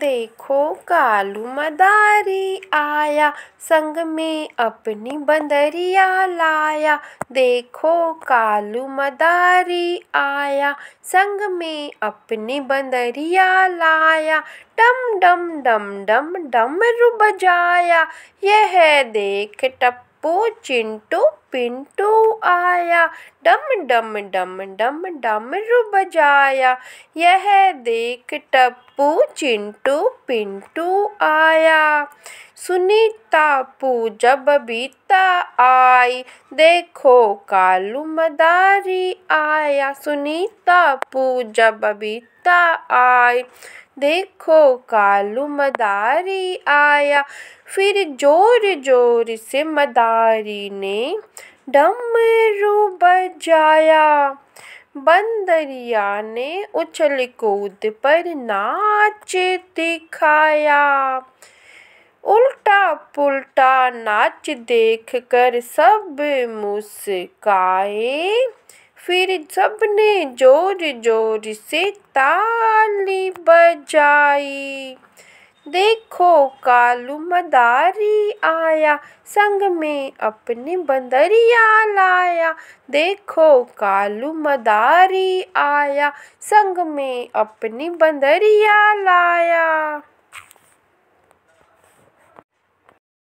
देखो कालू मदारी आया संग में अपनी बंदरिया लाया देखो कालू मदारी आया संग में अपनी बंदरिया लाया डम डम डम डम डमरू बजाया यह देख टप पो चिंटू पिंटू आया डम डम डम डम डमरू बजाया यह देख टप्पू चिंटू पिंटू आया सुनीता पूजब बबीता आई देखो कालू मदारी आया सुनीता पूजब बबीता आई देखो कालू मदारी आया फिर जोर जोर से मदारी ने डमरू बजाया बंदरिया ने उछल कूद पर नाच दिखाया उल्टा पुल्टा नाच देख कर सब मुस्काए फिर सबने जोर जोर से ताली बजाई देखो कालू मदारी आया संग में अपने बंदरिया लाया देखो कालू मदारी आया संग में अपनी बंदरिया लाया